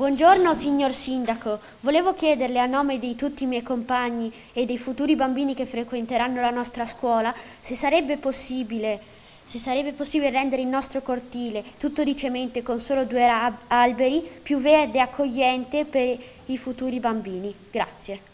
Buongiorno signor Sindaco, volevo chiederle a nome di tutti i miei compagni e dei futuri bambini che frequenteranno la nostra scuola se sarebbe possibile, se sarebbe possibile rendere il nostro cortile tutto di cemento con solo due alberi più verde e accogliente per i futuri bambini. Grazie.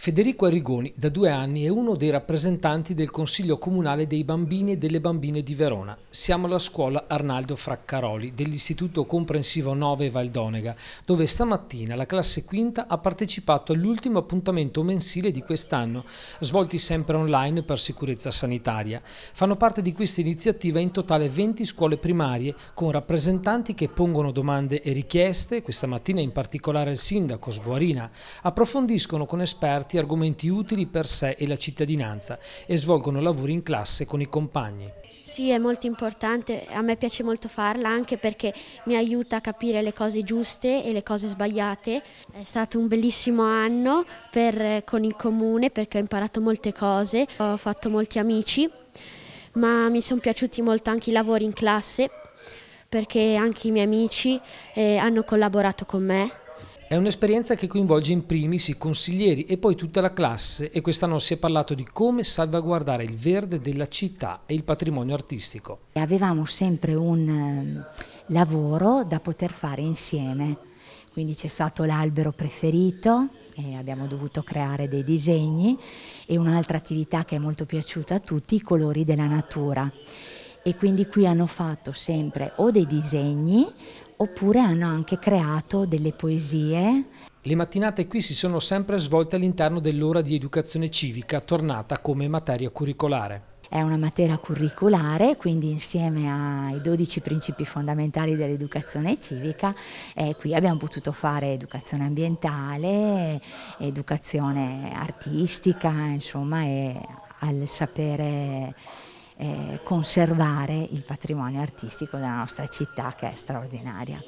Federico Arrigoni da due anni è uno dei rappresentanti del Consiglio Comunale dei Bambini e delle Bambine di Verona. Siamo alla scuola Arnaldo Fraccaroli dell'Istituto Comprensivo 9 Valdonega, dove stamattina la classe quinta ha partecipato all'ultimo appuntamento mensile di quest'anno, svolti sempre online per sicurezza sanitaria. Fanno parte di questa iniziativa in totale 20 scuole primarie con rappresentanti che pongono domande e richieste, questa mattina in particolare il sindaco Sboarina, approfondiscono con esperti imparti argomenti utili per sé e la cittadinanza e svolgono lavori in classe con i compagni. Sì, è molto importante, a me piace molto farla anche perché mi aiuta a capire le cose giuste e le cose sbagliate. È stato un bellissimo anno per, con il comune perché ho imparato molte cose, ho fatto molti amici, ma mi sono piaciuti molto anche i lavori in classe perché anche i miei amici eh, hanno collaborato con me è un'esperienza che coinvolge in primis i consiglieri e poi tutta la classe e quest'anno si è parlato di come salvaguardare il verde della città e il patrimonio artistico. Avevamo sempre un ehm, lavoro da poter fare insieme, quindi c'è stato l'albero preferito, abbiamo dovuto creare dei disegni e un'altra attività che è molto piaciuta a tutti, i colori della natura e quindi qui hanno fatto sempre o dei disegni oppure hanno anche creato delle poesie. Le mattinate qui si sono sempre svolte all'interno dell'ora di educazione civica, tornata come materia curricolare. È una materia curricolare, quindi insieme ai 12 principi fondamentali dell'educazione civica, eh, qui abbiamo potuto fare educazione ambientale, educazione artistica, insomma, e al sapere eh, conservare il patrimonio artistico della nostra città che è straordinaria.